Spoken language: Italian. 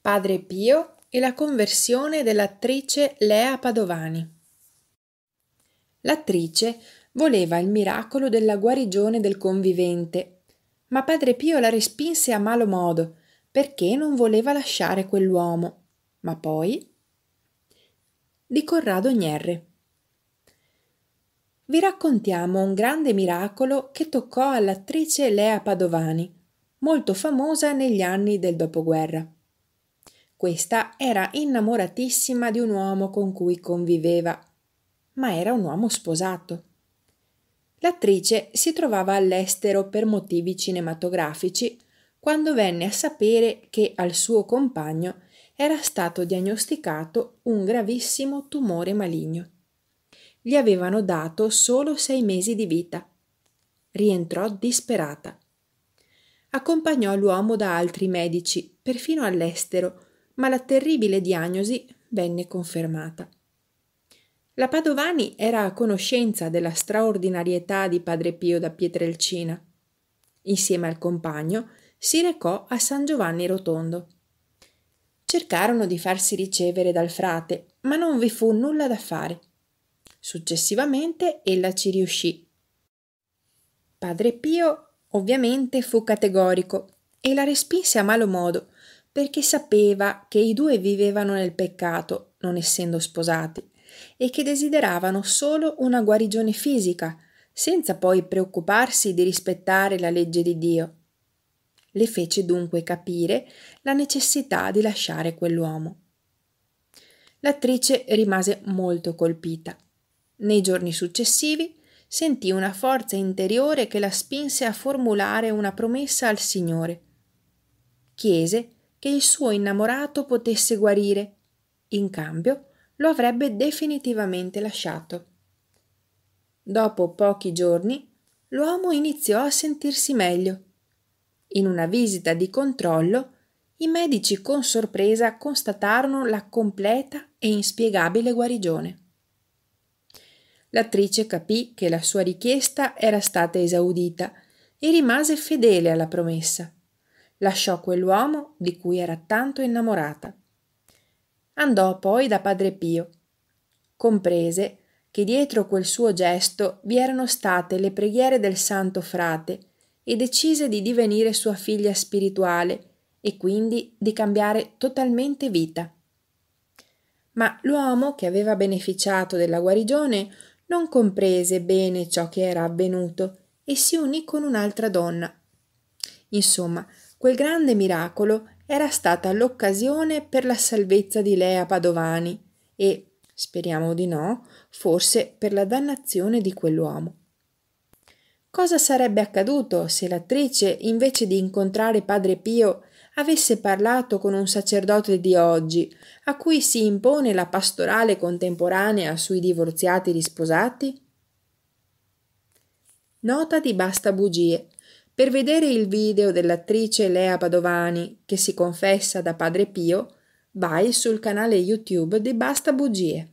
Padre Pio e la conversione dell'attrice Lea Padovani. L'attrice voleva il miracolo della guarigione del convivente, ma Padre Pio la respinse a malo modo perché non voleva lasciare quell'uomo. Ma poi di Corrado Nierre. Vi raccontiamo un grande miracolo che toccò all'attrice Lea Padovani, molto famosa negli anni del dopoguerra. Questa era innamoratissima di un uomo con cui conviveva, ma era un uomo sposato. L'attrice si trovava all'estero per motivi cinematografici quando venne a sapere che al suo compagno era stato diagnosticato un gravissimo tumore maligno. Gli avevano dato solo sei mesi di vita. Rientrò disperata. Accompagnò l'uomo da altri medici, perfino all'estero, ma la terribile diagnosi venne confermata. La Padovani era a conoscenza della straordinarietà di padre Pio da Pietrelcina. Insieme al compagno si recò a San Giovanni Rotondo. Cercarono di farsi ricevere dal frate, ma non vi fu nulla da fare. Successivamente ella ci riuscì. Padre Pio ovviamente fu categorico e la respinse a malo modo, perché sapeva che i due vivevano nel peccato, non essendo sposati, e che desideravano solo una guarigione fisica, senza poi preoccuparsi di rispettare la legge di Dio. Le fece dunque capire la necessità di lasciare quell'uomo. L'attrice rimase molto colpita. Nei giorni successivi sentì una forza interiore che la spinse a formulare una promessa al Signore. Chiese che il suo innamorato potesse guarire. In cambio lo avrebbe definitivamente lasciato. Dopo pochi giorni l'uomo iniziò a sentirsi meglio. In una visita di controllo i medici con sorpresa constatarono la completa e inspiegabile guarigione. L'attrice capì che la sua richiesta era stata esaudita e rimase fedele alla promessa lasciò quell'uomo di cui era tanto innamorata. Andò poi da padre Pio. Comprese che dietro quel suo gesto vi erano state le preghiere del santo frate e decise di divenire sua figlia spirituale e quindi di cambiare totalmente vita. Ma l'uomo che aveva beneficiato della guarigione non comprese bene ciò che era avvenuto e si unì con un'altra donna. Insomma, Quel grande miracolo era stata l'occasione per la salvezza di Lea Padovani e, speriamo di no, forse per la dannazione di quell'uomo. Cosa sarebbe accaduto se l'attrice, invece di incontrare Padre Pio, avesse parlato con un sacerdote di oggi, a cui si impone la pastorale contemporanea sui divorziati risposati? Nota di Basta Bugie. Per vedere il video dell'attrice Lea Padovani che si confessa da Padre Pio, vai sul canale YouTube di Basta Bugie.